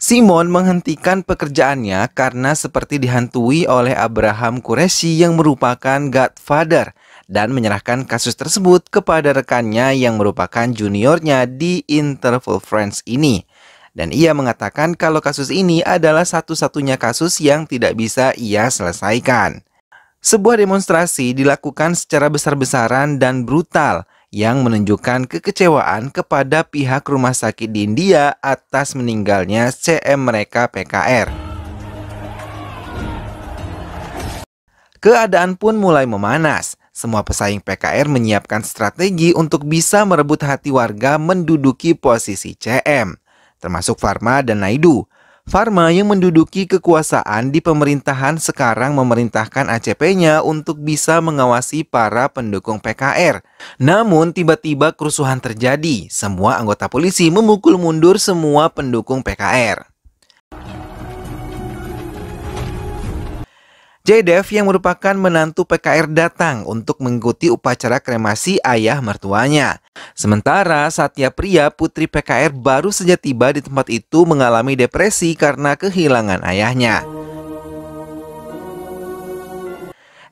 Simon menghentikan pekerjaannya karena seperti dihantui oleh Abraham Qureshi yang merupakan godfather dan menyerahkan kasus tersebut kepada rekannya yang merupakan juniornya di Interval Friends ini. Dan ia mengatakan kalau kasus ini adalah satu-satunya kasus yang tidak bisa ia selesaikan. Sebuah demonstrasi dilakukan secara besar-besaran dan brutal – yang menunjukkan kekecewaan kepada pihak rumah sakit di India atas meninggalnya CM mereka PKR. Keadaan pun mulai memanas. Semua pesaing PKR menyiapkan strategi untuk bisa merebut hati warga menduduki posisi CM, termasuk Farma dan Naidu. Farma yang menduduki kekuasaan di pemerintahan sekarang memerintahkan ACP-nya untuk bisa mengawasi para pendukung PKR. Namun tiba-tiba kerusuhan terjadi, semua anggota polisi memukul mundur semua pendukung PKR. JDF yang merupakan menantu PKR datang untuk mengikuti upacara kremasi ayah mertuanya. Sementara Satya Priya putri PKR baru saja tiba di tempat itu mengalami depresi karena kehilangan ayahnya.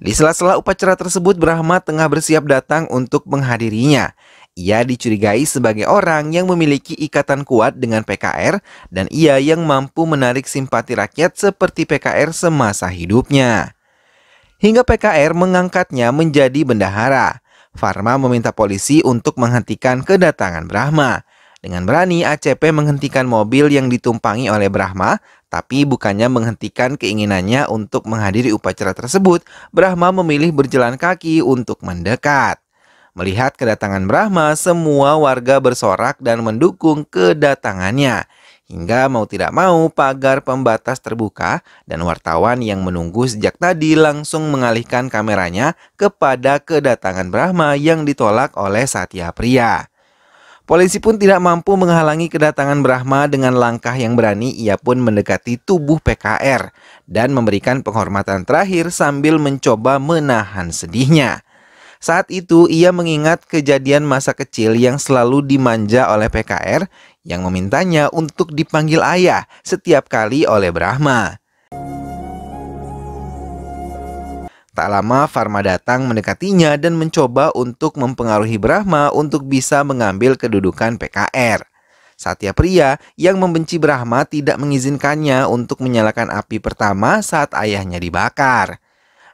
Di sela-sela upacara tersebut, Brahma tengah bersiap datang untuk menghadirinya. Ia dicurigai sebagai orang yang memiliki ikatan kuat dengan PKR dan ia yang mampu menarik simpati rakyat seperti PKR semasa hidupnya. Hingga PKR mengangkatnya menjadi bendahara. Farma meminta polisi untuk menghentikan kedatangan Brahma. Dengan berani ACP menghentikan mobil yang ditumpangi oleh Brahma, tapi bukannya menghentikan keinginannya untuk menghadiri upacara tersebut, Brahma memilih berjalan kaki untuk mendekat. Melihat kedatangan Brahma, semua warga bersorak dan mendukung kedatangannya. Hingga mau tidak mau pagar pembatas terbuka dan wartawan yang menunggu sejak tadi langsung mengalihkan kameranya kepada kedatangan Brahma yang ditolak oleh Satya Priya. Polisi pun tidak mampu menghalangi kedatangan Brahma dengan langkah yang berani ia pun mendekati tubuh PKR dan memberikan penghormatan terakhir sambil mencoba menahan sedihnya. Saat itu ia mengingat kejadian masa kecil yang selalu dimanja oleh PKR yang memintanya untuk dipanggil ayah setiap kali oleh Brahma. Tak lama Farma datang mendekatinya dan mencoba untuk mempengaruhi Brahma untuk bisa mengambil kedudukan PKR. Satya Pria yang membenci Brahma tidak mengizinkannya untuk menyalakan api pertama saat ayahnya dibakar.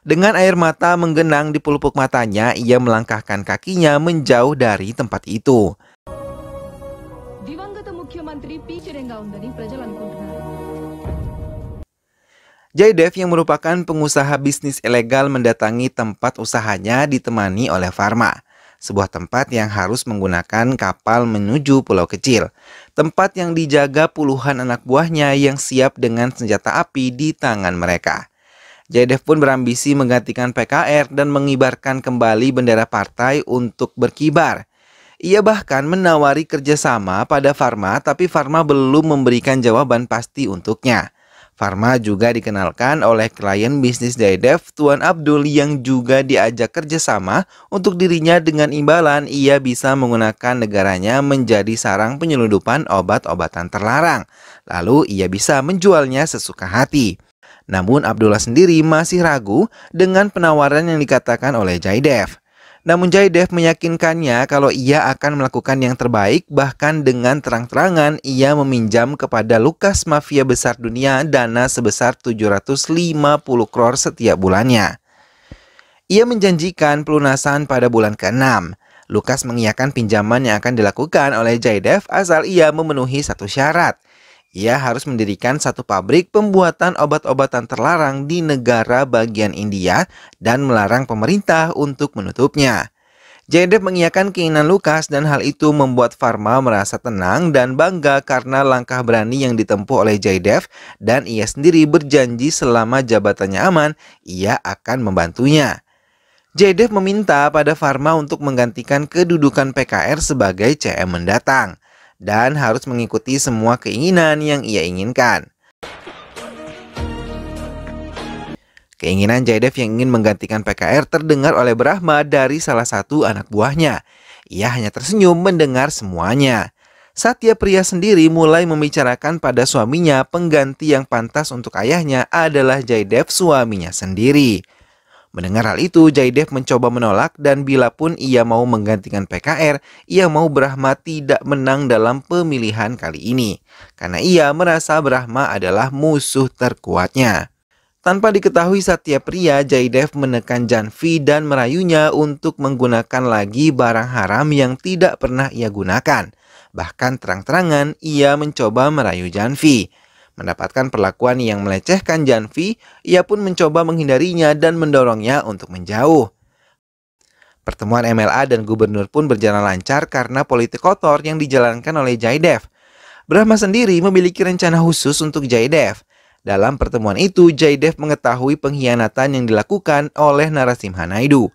Dengan air mata menggenang di pelupuk matanya, ia melangkahkan kakinya menjauh dari tempat itu. Jaydev yang merupakan pengusaha bisnis ilegal mendatangi tempat usahanya ditemani oleh Farma sebuah tempat yang harus menggunakan kapal menuju pulau kecil. Tempat yang dijaga puluhan anak buahnya yang siap dengan senjata api di tangan mereka. Jaidev pun berambisi menggantikan PKR dan mengibarkan kembali bendera partai untuk berkibar. Ia bahkan menawari kerjasama pada Farma tapi Farma belum memberikan jawaban pasti untuknya. Farma juga dikenalkan oleh klien bisnis Jaidev, Tuan Abdul yang juga diajak kerjasama untuk dirinya dengan imbalan ia bisa menggunakan negaranya menjadi sarang penyelundupan obat-obatan terlarang. Lalu ia bisa menjualnya sesuka hati. Namun Abdullah sendiri masih ragu dengan penawaran yang dikatakan oleh Jaidev. Namun Jaidev meyakinkannya kalau ia akan melakukan yang terbaik bahkan dengan terang-terangan ia meminjam kepada Lukas Mafia Besar Dunia dana sebesar 750 kror setiap bulannya. Ia menjanjikan pelunasan pada bulan ke-6. Lukas mengiyakan pinjaman yang akan dilakukan oleh Jaidev asal ia memenuhi satu syarat – ia harus mendirikan satu pabrik pembuatan obat-obatan terlarang di negara bagian India dan melarang pemerintah untuk menutupnya. Jaydep mengiyakan keinginan Lukas dan hal itu membuat Farma merasa tenang dan bangga karena langkah berani yang ditempuh oleh Jaydev dan ia sendiri berjanji selama jabatannya aman, ia akan membantunya. Jaydev meminta pada Farma untuk menggantikan kedudukan PKR sebagai CM mendatang dan harus mengikuti semua keinginan yang ia inginkan. Keinginan Jaidev yang ingin menggantikan PKR terdengar oleh Brahma dari salah satu anak buahnya. Ia hanya tersenyum mendengar semuanya. Satya pria sendiri mulai membicarakan pada suaminya pengganti yang pantas untuk ayahnya adalah Jaidev suaminya sendiri. Mendengar hal itu, Jaidev mencoba menolak dan bila pun ia mau menggantikan PKR, ia mau Brahma tidak menang dalam pemilihan kali ini. Karena ia merasa Brahma adalah musuh terkuatnya. Tanpa diketahui Satya pria, Jaidev menekan Janvi dan merayunya untuk menggunakan lagi barang haram yang tidak pernah ia gunakan. Bahkan terang-terangan ia mencoba merayu Janvi. Mendapatkan perlakuan yang melecehkan Janvi, ia pun mencoba menghindarinya dan mendorongnya untuk menjauh. Pertemuan MLA dan gubernur pun berjalan lancar karena politik kotor yang dijalankan oleh Jaidev. Brahma sendiri memiliki rencana khusus untuk Jaidev. Dalam pertemuan itu, Jaidev mengetahui pengkhianatan yang dilakukan oleh Narasimha Naidu.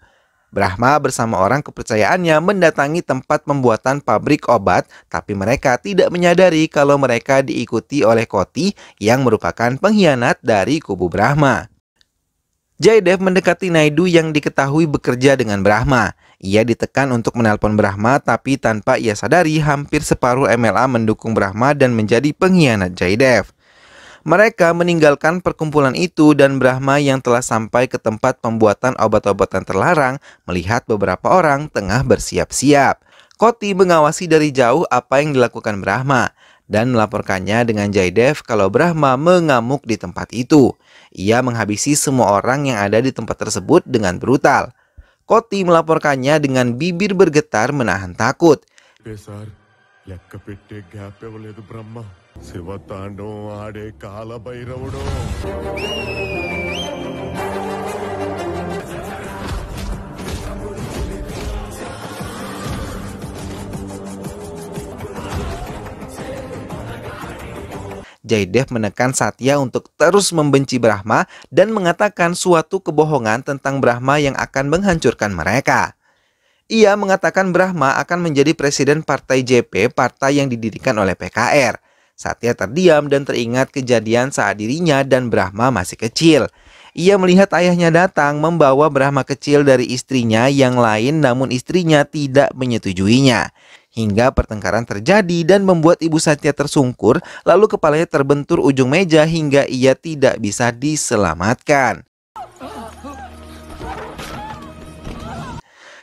Brahma bersama orang kepercayaannya mendatangi tempat pembuatan pabrik obat, tapi mereka tidak menyadari kalau mereka diikuti oleh Koti yang merupakan pengkhianat dari kubu Brahma. Jaidev mendekati Naidu yang diketahui bekerja dengan Brahma. Ia ditekan untuk menelpon Brahma tapi tanpa ia sadari hampir separuh MLA mendukung Brahma dan menjadi pengkhianat Jaidev. Mereka meninggalkan perkumpulan itu dan Brahma yang telah sampai ke tempat pembuatan obat-obatan terlarang melihat beberapa orang tengah bersiap-siap. Koti mengawasi dari jauh apa yang dilakukan Brahma dan melaporkannya dengan Jaidev kalau Brahma mengamuk di tempat itu. Ia menghabisi semua orang yang ada di tempat tersebut dengan brutal. Koti melaporkannya dengan bibir bergetar menahan takut. లెక్క Jaidev menekan Satya untuk terus membenci Brahma dan mengatakan suatu kebohongan tentang Brahma yang akan menghancurkan mereka. Ia mengatakan Brahma akan menjadi presiden partai JP, partai yang didirikan oleh PKR. Satya terdiam dan teringat kejadian saat dirinya dan Brahma masih kecil. Ia melihat ayahnya datang membawa Brahma kecil dari istrinya yang lain namun istrinya tidak menyetujuinya. Hingga pertengkaran terjadi dan membuat ibu Satya tersungkur lalu kepalanya terbentur ujung meja hingga ia tidak bisa diselamatkan.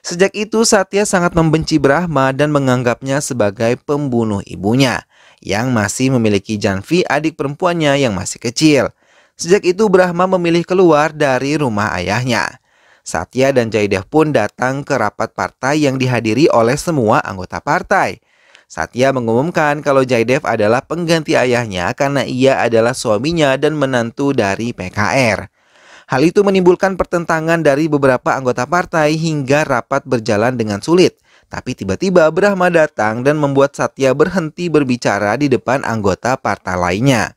Sejak itu Satya sangat membenci Brahma dan menganggapnya sebagai pembunuh ibunya yang masih memiliki Janvi adik perempuannya yang masih kecil. Sejak itu Brahma memilih keluar dari rumah ayahnya. Satya dan Jaidev pun datang ke rapat partai yang dihadiri oleh semua anggota partai. Satya mengumumkan kalau Jaidev adalah pengganti ayahnya karena ia adalah suaminya dan menantu dari PKR. Hal itu menimbulkan pertentangan dari beberapa anggota partai hingga rapat berjalan dengan sulit. Tapi tiba-tiba Brahma datang dan membuat Satya berhenti berbicara di depan anggota partai lainnya.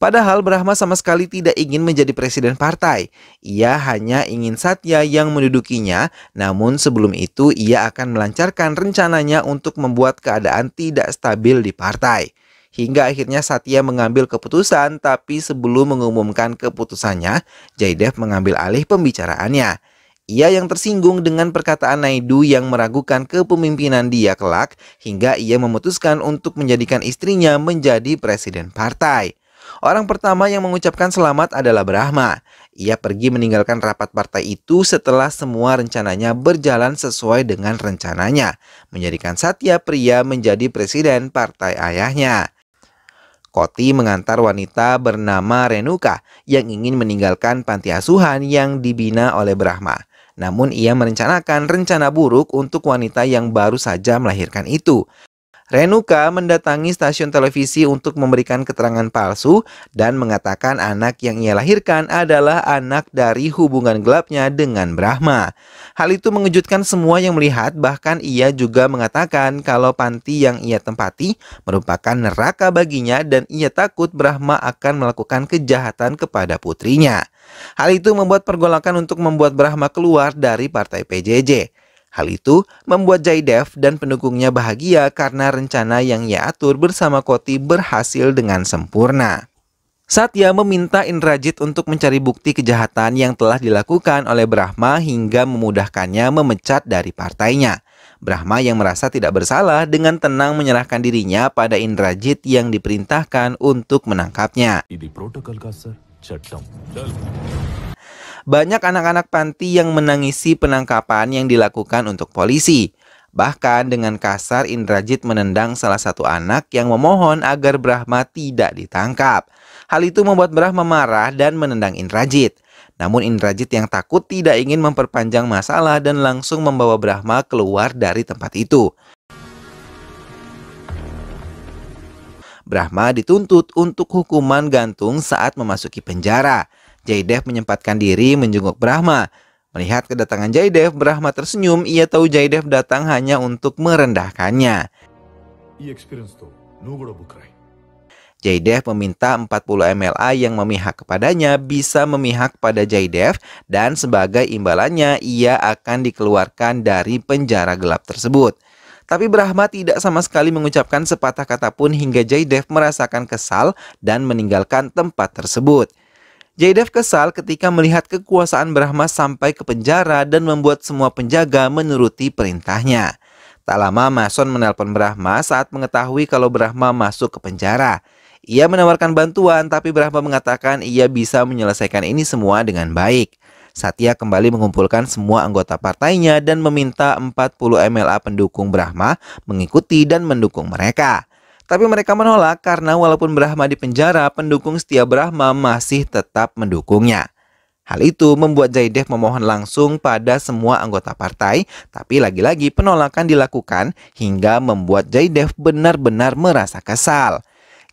Padahal Brahma sama sekali tidak ingin menjadi presiden partai. Ia hanya ingin Satya yang mendudukinya, namun sebelum itu ia akan melancarkan rencananya untuk membuat keadaan tidak stabil di partai. Hingga akhirnya Satya mengambil keputusan, tapi sebelum mengumumkan keputusannya, Jaidev mengambil alih pembicaraannya. Ia yang tersinggung dengan perkataan Naidu yang meragukan kepemimpinan dia kelak hingga ia memutuskan untuk menjadikan istrinya menjadi presiden partai. Orang pertama yang mengucapkan selamat adalah Brahma. Ia pergi meninggalkan rapat partai itu setelah semua rencananya berjalan sesuai dengan rencananya, menjadikan Satya pria menjadi presiden partai ayahnya. Koti mengantar wanita bernama Renuka yang ingin meninggalkan panti asuhan yang dibina oleh Brahma. Namun ia merencanakan rencana buruk untuk wanita yang baru saja melahirkan itu. Renuka mendatangi stasiun televisi untuk memberikan keterangan palsu dan mengatakan anak yang ia lahirkan adalah anak dari hubungan gelapnya dengan Brahma. Hal itu mengejutkan semua yang melihat bahkan ia juga mengatakan kalau panti yang ia tempati merupakan neraka baginya dan ia takut Brahma akan melakukan kejahatan kepada putrinya. Hal itu membuat pergolakan untuk membuat Brahma keluar dari partai PJJ. Hal itu membuat Jaidev dan pendukungnya bahagia karena rencana yang ia atur bersama Koti berhasil dengan sempurna. Satya meminta Indrajit untuk mencari bukti kejahatan yang telah dilakukan oleh Brahma hingga memudahkannya memecat dari partainya. Brahma yang merasa tidak bersalah dengan tenang menyerahkan dirinya pada Indrajit yang diperintahkan untuk menangkapnya banyak anak-anak panti yang menangisi penangkapan yang dilakukan untuk polisi. Bahkan dengan kasar Indrajit menendang salah satu anak yang memohon agar Brahma tidak ditangkap. Hal itu membuat Brahma marah dan menendang Indrajit. Namun Indrajit yang takut tidak ingin memperpanjang masalah dan langsung membawa Brahma keluar dari tempat itu. Brahma dituntut untuk hukuman gantung saat memasuki penjara. Jaidev menyempatkan diri menjenguk Brahma. Melihat kedatangan Jaidev, Brahma tersenyum. Ia tahu Jaidev datang hanya untuk merendahkannya. Jaidev meminta 40 MLA yang memihak kepadanya bisa memihak pada Jaidev dan sebagai imbalannya ia akan dikeluarkan dari penjara gelap tersebut. Tapi Brahma tidak sama sekali mengucapkan sepatah kata pun hingga Jaidev merasakan kesal dan meninggalkan tempat tersebut. Jaidev kesal ketika melihat kekuasaan Brahma sampai ke penjara dan membuat semua penjaga menuruti perintahnya. Tak lama Mason menelpon Brahma saat mengetahui kalau Brahma masuk ke penjara. Ia menawarkan bantuan tapi Brahma mengatakan ia bisa menyelesaikan ini semua dengan baik. Satya kembali mengumpulkan semua anggota partainya dan meminta 40 MLA pendukung Brahma mengikuti dan mendukung mereka. Tapi mereka menolak karena walaupun Brahma di penjara, pendukung setia Brahma masih tetap mendukungnya. Hal itu membuat Jaidev memohon langsung pada semua anggota partai, tapi lagi-lagi penolakan dilakukan hingga membuat Jaidev benar-benar merasa kesal.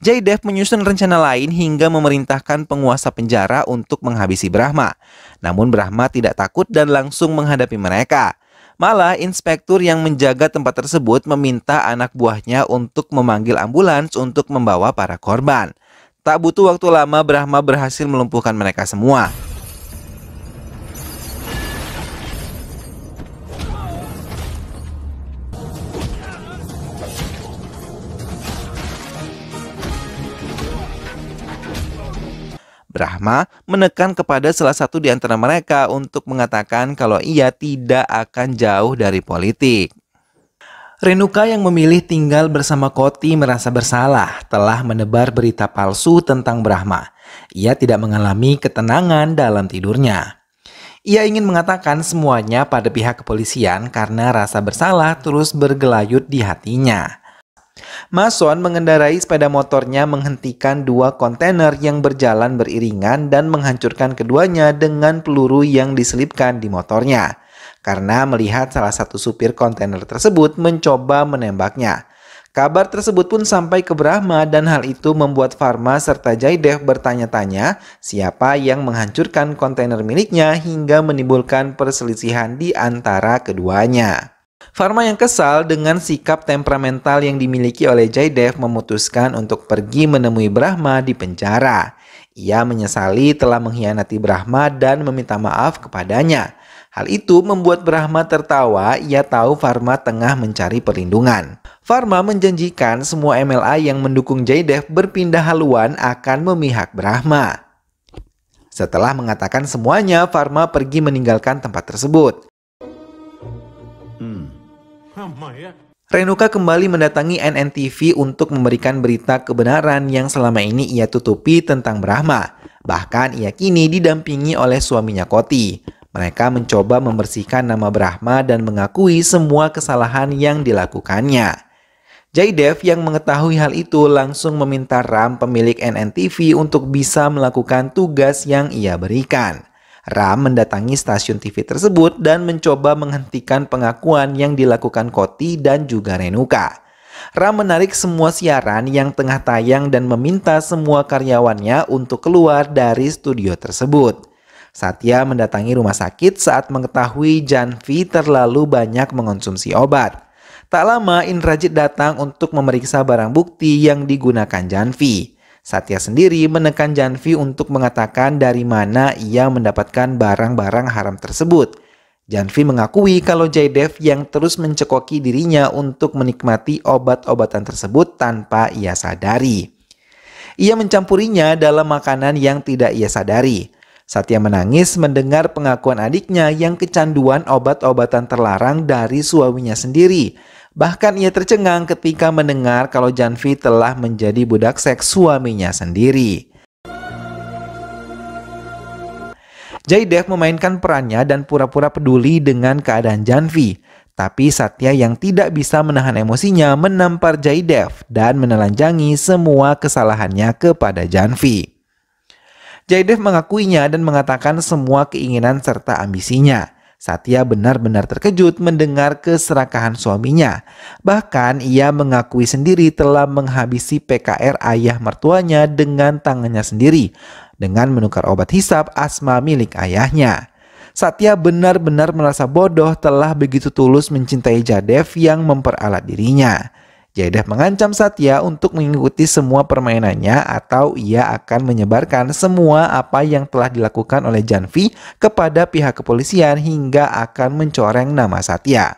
Jaidev menyusun rencana lain hingga memerintahkan penguasa penjara untuk menghabisi Brahma. Namun Brahma tidak takut dan langsung menghadapi mereka. Malah inspektur yang menjaga tempat tersebut meminta anak buahnya untuk memanggil ambulans untuk membawa para korban. Tak butuh waktu lama Brahma berhasil melumpuhkan mereka semua. Brahma menekan kepada salah satu di antara mereka untuk mengatakan kalau ia tidak akan jauh dari politik. Renuka yang memilih tinggal bersama Koti merasa bersalah telah menebar berita palsu tentang Brahma. Ia tidak mengalami ketenangan dalam tidurnya. Ia ingin mengatakan semuanya pada pihak kepolisian karena rasa bersalah terus bergelayut di hatinya. Mason mengendarai sepeda motornya menghentikan dua kontainer yang berjalan beriringan dan menghancurkan keduanya dengan peluru yang diselipkan di motornya. Karena melihat salah satu supir kontainer tersebut mencoba menembaknya. Kabar tersebut pun sampai ke Brahma dan hal itu membuat Farma serta Jaidev bertanya-tanya siapa yang menghancurkan kontainer miliknya hingga menimbulkan perselisihan di antara keduanya. Farma yang kesal dengan sikap temperamental yang dimiliki oleh Jaidev memutuskan untuk pergi menemui Brahma di penjara. Ia menyesali telah mengkhianati Brahma dan meminta maaf kepadanya. Hal itu membuat Brahma tertawa, ia tahu Farma tengah mencari perlindungan. Farma menjanjikan semua MLA yang mendukung Jaidev berpindah haluan akan memihak Brahma. Setelah mengatakan semuanya, Farma pergi meninggalkan tempat tersebut. Ya. Renuka kembali mendatangi NNTV untuk memberikan berita kebenaran yang selama ini ia tutupi tentang Brahma. Bahkan ia kini didampingi oleh suaminya Koti. Mereka mencoba membersihkan nama Brahma dan mengakui semua kesalahan yang dilakukannya. Jaidev yang mengetahui hal itu langsung meminta Ram pemilik NNTV untuk bisa melakukan tugas yang ia berikan. Ram mendatangi stasiun TV tersebut dan mencoba menghentikan pengakuan yang dilakukan Koti dan juga Renuka. Ram menarik semua siaran yang tengah tayang dan meminta semua karyawannya untuk keluar dari studio tersebut. Satya mendatangi rumah sakit saat mengetahui Janvi terlalu banyak mengonsumsi obat. Tak lama Indrajit datang untuk memeriksa barang bukti yang digunakan Janvi. Satya sendiri menekan Janvi untuk mengatakan dari mana ia mendapatkan barang-barang haram tersebut. Janvi mengakui kalau Jaidev yang terus mencekoki dirinya untuk menikmati obat-obatan tersebut tanpa ia sadari. Ia mencampurinya dalam makanan yang tidak ia sadari. Satya menangis mendengar pengakuan adiknya yang kecanduan obat-obatan terlarang dari suaminya sendiri Bahkan ia tercengang ketika mendengar kalau Janvi telah menjadi budak seks suaminya sendiri. Jaidev memainkan perannya dan pura-pura peduli dengan keadaan Janvi. Tapi Satya yang tidak bisa menahan emosinya menampar Jaidev dan menelanjangi semua kesalahannya kepada Janvi. Jaidev mengakuinya dan mengatakan semua keinginan serta ambisinya. Satya benar-benar terkejut mendengar keserakahan suaminya. Bahkan ia mengakui sendiri telah menghabisi PKR ayah mertuanya dengan tangannya sendiri dengan menukar obat hisap asma milik ayahnya. Satya benar-benar merasa bodoh telah begitu tulus mencintai Jadev yang memperalat dirinya. Jaidah ya mengancam Satya untuk mengikuti semua permainannya atau ia akan menyebarkan semua apa yang telah dilakukan oleh Janvi kepada pihak kepolisian hingga akan mencoreng nama Satya.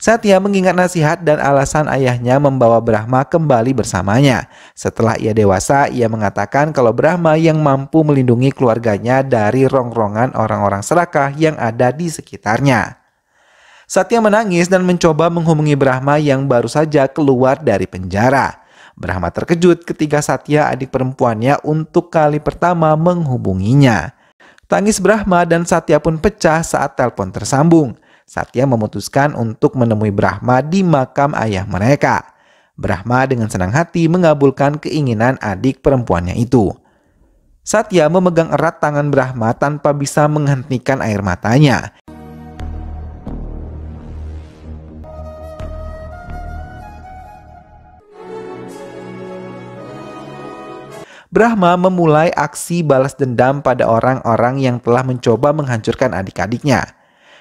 Satya mengingat nasihat dan alasan ayahnya membawa Brahma kembali bersamanya. Setelah ia dewasa, ia mengatakan kalau Brahma yang mampu melindungi keluarganya dari rongrongan orang-orang serakah yang ada di sekitarnya. Satya menangis dan mencoba menghubungi Brahma yang baru saja keluar dari penjara. Brahma terkejut ketika Satya adik perempuannya untuk kali pertama menghubunginya. Tangis Brahma dan Satya pun pecah saat telepon tersambung. Satya memutuskan untuk menemui Brahma di makam ayah mereka. Brahma dengan senang hati mengabulkan keinginan adik perempuannya itu. Satya memegang erat tangan Brahma tanpa bisa menghentikan air matanya. Brahma memulai aksi balas dendam pada orang-orang yang telah mencoba menghancurkan adik-adiknya.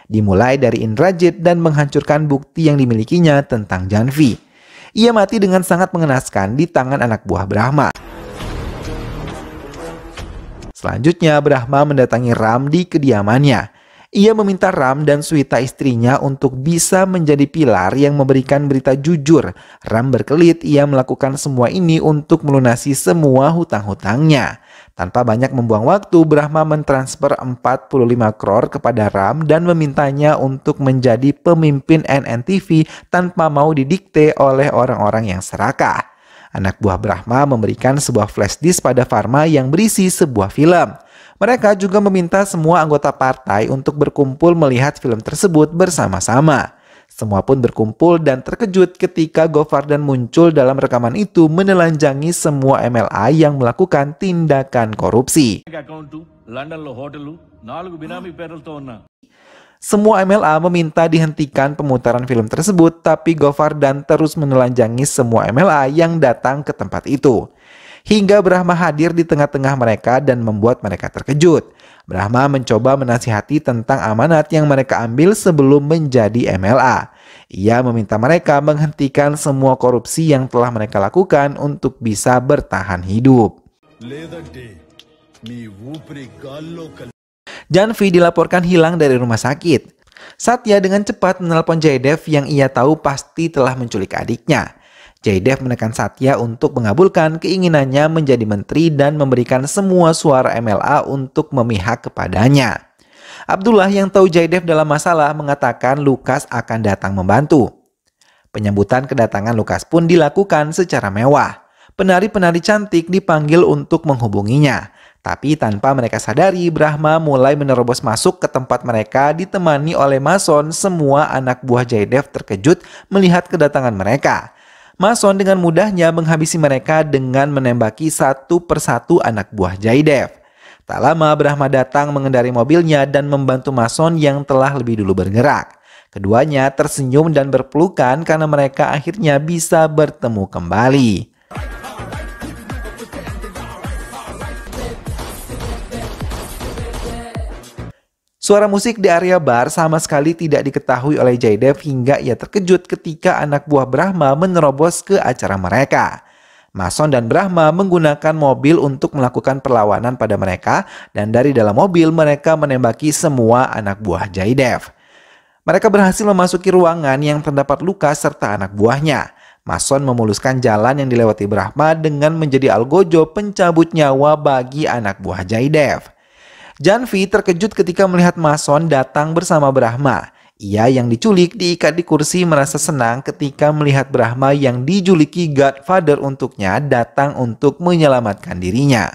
Dimulai dari Indrajit dan menghancurkan bukti yang dimilikinya tentang Janvi. Ia mati dengan sangat mengenaskan di tangan anak buah Brahma. Selanjutnya, Brahma mendatangi Ram di kediamannya. Ia meminta Ram dan Suita istrinya untuk bisa menjadi pilar yang memberikan berita jujur. Ram berkelit ia melakukan semua ini untuk melunasi semua hutang-hutangnya. Tanpa banyak membuang waktu, Brahma mentransfer 45 kror kepada Ram dan memintanya untuk menjadi pemimpin NNTV tanpa mau didikte oleh orang-orang yang serakah. Anak buah Brahma memberikan sebuah flash disk pada Farma yang berisi sebuah film. Mereka juga meminta semua anggota partai untuk berkumpul melihat film tersebut bersama-sama. Semua pun berkumpul dan terkejut ketika Govardhan muncul dalam rekaman itu menelanjangi semua MLA yang melakukan tindakan korupsi. Semua MLA meminta dihentikan pemutaran film tersebut, tapi Govardhan terus menelanjangi semua MLA yang datang ke tempat itu hingga Brahma hadir di tengah-tengah mereka dan membuat mereka terkejut. Brahma mencoba menasihati tentang amanat yang mereka ambil sebelum menjadi MLA. Ia meminta mereka menghentikan semua korupsi yang telah mereka lakukan untuk bisa bertahan hidup. Janvi dilaporkan hilang dari rumah sakit. Satya dengan cepat menelpon Jaydev yang ia tahu pasti telah menculik adiknya. Jaidev menekan Satya untuk mengabulkan keinginannya menjadi menteri dan memberikan semua suara MLA untuk memihak kepadanya. Abdullah yang tahu Jaidev dalam masalah mengatakan Lukas akan datang membantu. Penyambutan kedatangan Lukas pun dilakukan secara mewah. Penari-penari cantik dipanggil untuk menghubunginya. Tapi tanpa mereka sadari, Brahma mulai menerobos masuk ke tempat mereka ditemani oleh Mason. Semua anak buah Jaidev terkejut melihat kedatangan mereka. Mason dengan mudahnya menghabisi mereka dengan menembaki satu persatu anak buah Jaidev. Tak lama Brahma datang mengendari mobilnya dan membantu Mason yang telah lebih dulu bergerak. Keduanya tersenyum dan berpelukan karena mereka akhirnya bisa bertemu kembali. Suara musik di area bar sama sekali tidak diketahui oleh Jaidev hingga ia terkejut ketika anak buah Brahma menerobos ke acara mereka. Mason dan Brahma menggunakan mobil untuk melakukan perlawanan pada mereka dan dari dalam mobil mereka menembaki semua anak buah Jaidev. Mereka berhasil memasuki ruangan yang terdapat luka serta anak buahnya. Mason memuluskan jalan yang dilewati Brahma dengan menjadi algojo pencabut nyawa bagi anak buah Jaidev. Janvi terkejut ketika melihat Mason datang bersama Brahma. Ia yang diculik diikat di kursi merasa senang ketika melihat Brahma yang dijuliki Godfather untuknya datang untuk menyelamatkan dirinya.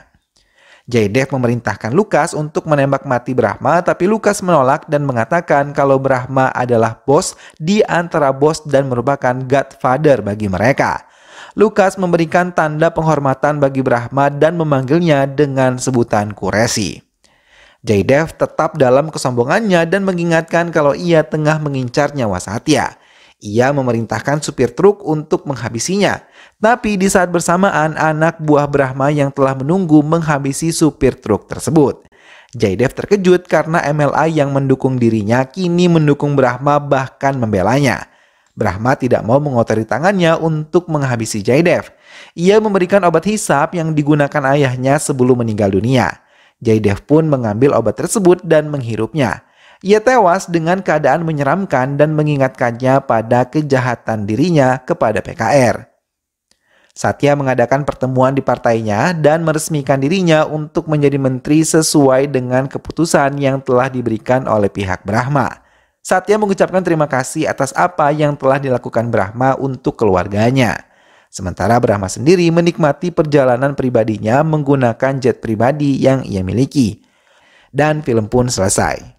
Jaidev memerintahkan Lukas untuk menembak mati Brahma tapi Lukas menolak dan mengatakan kalau Brahma adalah bos di antara bos dan merupakan Godfather bagi mereka. Lukas memberikan tanda penghormatan bagi Brahma dan memanggilnya dengan sebutan Kuresi. Jaidev tetap dalam kesombongannya dan mengingatkan kalau ia tengah mengincar nyawa Satya. Ia memerintahkan supir truk untuk menghabisinya. Tapi di saat bersamaan anak buah Brahma yang telah menunggu menghabisi supir truk tersebut. Jaidev terkejut karena MLA yang mendukung dirinya kini mendukung Brahma bahkan membelanya. Brahma tidak mau mengotori tangannya untuk menghabisi Jaidev. Ia memberikan obat hisap yang digunakan ayahnya sebelum meninggal dunia. Jaidev pun mengambil obat tersebut dan menghirupnya. Ia tewas dengan keadaan menyeramkan dan mengingatkannya pada kejahatan dirinya kepada PKR. Satya mengadakan pertemuan di partainya dan meresmikan dirinya untuk menjadi menteri sesuai dengan keputusan yang telah diberikan oleh pihak Brahma. Satya mengucapkan terima kasih atas apa yang telah dilakukan Brahma untuk keluarganya. Sementara Brahma sendiri menikmati perjalanan pribadinya menggunakan jet pribadi yang ia miliki. Dan film pun selesai.